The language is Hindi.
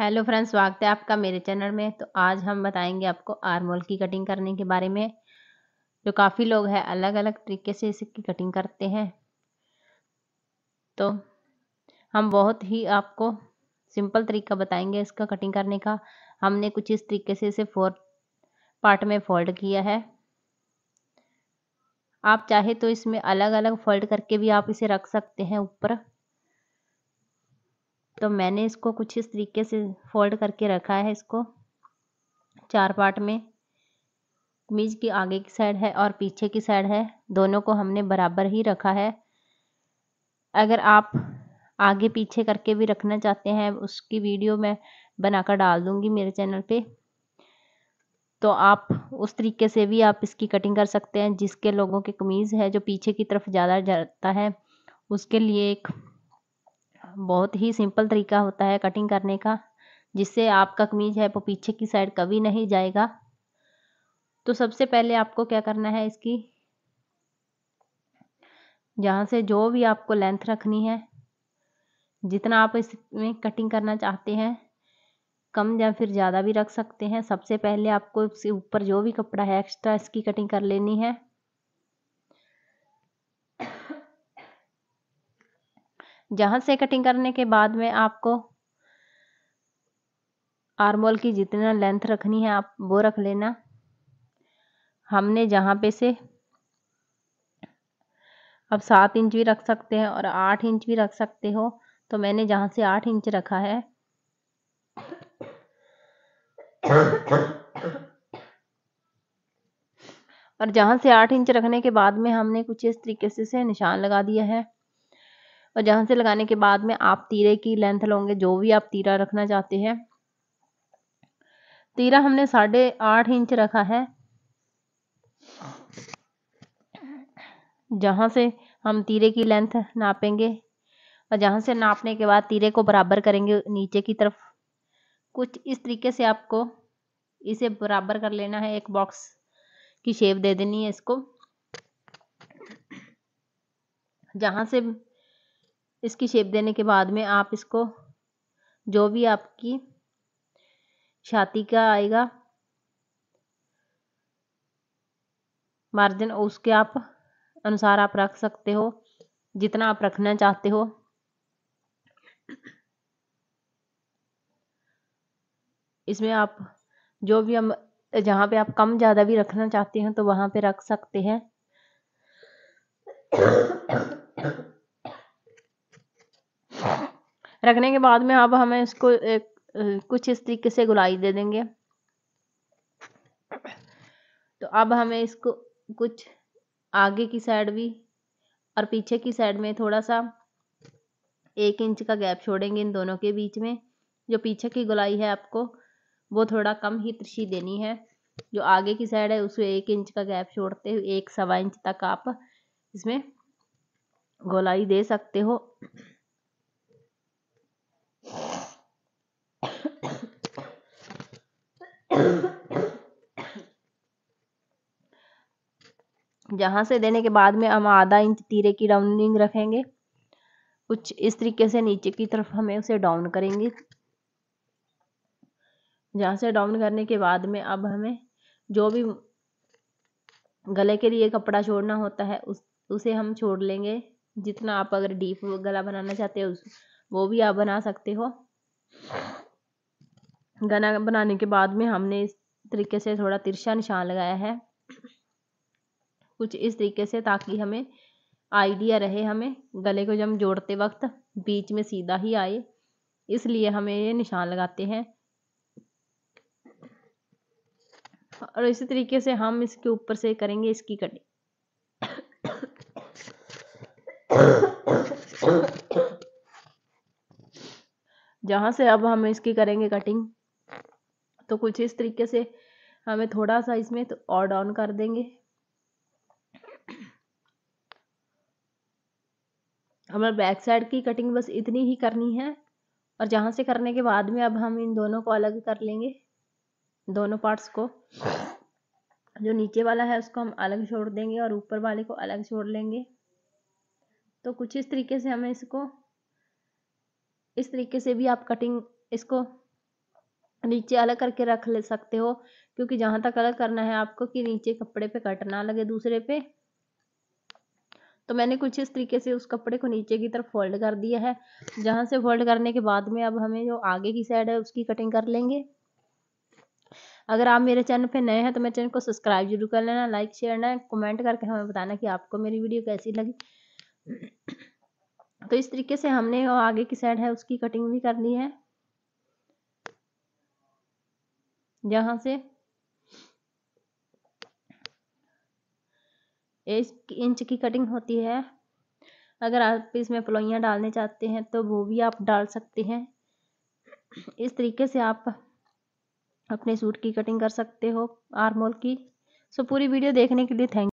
हेलो फ्रेंड्स स्वागत है आपका मेरे चैनल में तो आज हम बताएंगे आपको आर्मोल की कटिंग करने के बारे में जो काफ़ी लोग हैं अलग अलग तरीके से इसकी कटिंग करते हैं तो हम बहुत ही आपको सिंपल तरीका बताएंगे इसका कटिंग करने का हमने कुछ इस तरीके से इसे फोर पार्ट में फोल्ड किया है आप चाहे तो इसमें अलग अलग फोल्ड करके भी आप इसे रख सकते हैं ऊपर तो मैंने इसको कुछ इस तरीके से फोल्ड करके रखा है इसको चार पार्ट में कमीज की आगे की साइड है और पीछे की साइड है दोनों को हमने बराबर ही रखा है अगर आप आगे पीछे करके भी रखना चाहते हैं उसकी वीडियो मैं बनाकर डाल दूंगी मेरे चैनल पे तो आप उस तरीके से भी आप इसकी कटिंग कर सकते हैं जिसके लोगों के कमीज़ है जो पीछे की तरफ ज़्यादा जाता है उसके लिए एक बहुत ही सिंपल तरीका होता है कटिंग करने का जिससे आपका कमीज है वो पीछे की साइड कभी नहीं जाएगा तो सबसे पहले आपको क्या करना है इसकी जहाँ से जो भी आपको लेंथ रखनी है जितना आप इसमें कटिंग करना चाहते हैं कम या फिर ज़्यादा भी रख सकते हैं सबसे पहले आपको इसके ऊपर जो भी कपड़ा है एक्स्ट्रा इसकी कटिंग कर लेनी है जहां से कटिंग करने के बाद में आपको आर्मोल की जितना लेंथ रखनी है आप वो रख लेना हमने जहां पे से अब सात इंच भी रख सकते हैं और आठ इंच भी रख सकते हो तो मैंने जहां से आठ इंच रखा है और जहां से आठ इंच रखने के बाद में हमने कुछ इस तरीके से, से निशान लगा दिया है और जहां से लगाने के बाद में आप तीरे की लेंथ लोगे जो भी आप तीरा रखना चाहते हैं तीरा हमने साढ़े आठ इंच रखा है जहां से हम तीरे की लेंथ नापेंगे और जहां से नापने के बाद तीरे को बराबर करेंगे नीचे की तरफ कुछ इस तरीके से आपको इसे बराबर कर लेना है एक बॉक्स की शेप दे देनी है इसको जहां से इसकी शेप देने के बाद में आप इसको जो भी आपकी छाती का आएगा मार्जिन उसके आप अनुसार आप रख सकते हो जितना आप रखना चाहते हो इसमें आप जो भी हम जहाँ पे आप कम ज़्यादा भी रखना चाहते हैं तो वहाँ पे रख सकते हैं रखने के बाद में अब हमें इसको एक, कुछ इस तरीके से गुलाई दे देंगे तो अब हमें इसको कुछ आगे की साइड भी और पीछे की साइड में थोड़ा सा एक इंच का गैप छोड़ेंगे इन दोनों के बीच में जो पीछे की गुलाई है आपको वो थोड़ा कम ही तृषि देनी है जो आगे की साइड है उसको एक इंच का गैप छोड़ते हुए एक सवा इंच तक आप इसमें गोलाई दे सकते हो जहां से देने के बाद में हम आधा इंच तीरे की राउंडिंग रखेंगे कुछ इस तरीके से नीचे की तरफ हमें उसे डाउन करेंगे जहां से डाउन करने के बाद में अब हमें जो भी गले के लिए कपड़ा छोड़ना होता है उस उसे हम छोड़ लेंगे जितना आप अगर डीप गला बनाना चाहते हो वो भी आप बना सकते हो गना बनाने के बाद में हमने इस तरीके से थोड़ा तिरछा निशान लगाया है कुछ इस तरीके से ताकि हमें आइडिया रहे हमें गले को जब जोड़ते वक्त बीच में सीधा ही आए इसलिए हमें ये निशान लगाते हैं और इसी तरीके से हम इसके ऊपर से करेंगे इसकी कटिंग जहां से अब हम इसकी करेंगे कटिंग तो कुछ इस तरीके से हमें थोड़ा सा इसमें तो और डाउन कर देंगे हमें बैक साइड की कटिंग बस इतनी ही करनी है और जहाँ से करने के बाद में अब हम इन दोनों को अलग कर लेंगे दोनों पार्ट्स को जो नीचे वाला है उसको हम अलग छोड़ देंगे और ऊपर वाले को अलग छोड़ लेंगे तो कुछ इस तरीके से हमें इसको इस तरीके से भी आप कटिंग इसको नीचे अलग करके रख ले सकते हो क्योंकि जहां तक अलग करना है आपको कि नीचे कपड़े पे कट ना लगे दूसरे पे तो मैंने कुछ इस तरीके से उस कपड़े को नीचे की तरफ फोल्ड कर दिया है जहां से फोल्ड करने के बाद में अब हमें जो आगे की साइड है उसकी कटिंग कर लेंगे अगर आप मेरे चैनल पे नए हैं तो मेरे चैनल को सब्सक्राइब जरूर कर लेना लाइक शेयर ना कमेंट करके हमें बताना कि आपको मेरी वीडियो कैसी लगी तो इस तरीके से हमने आगे की साइड है उसकी कटिंग भी करनी है यहाँ से एक इंच की कटिंग होती है अगर आप इसमें पलोइया डालने चाहते हैं तो वो भी आप डाल सकते हैं इस तरीके से आप अपने सूट की कटिंग कर सकते हो आर्मोल की सो पूरी वीडियो देखने के लिए थैंक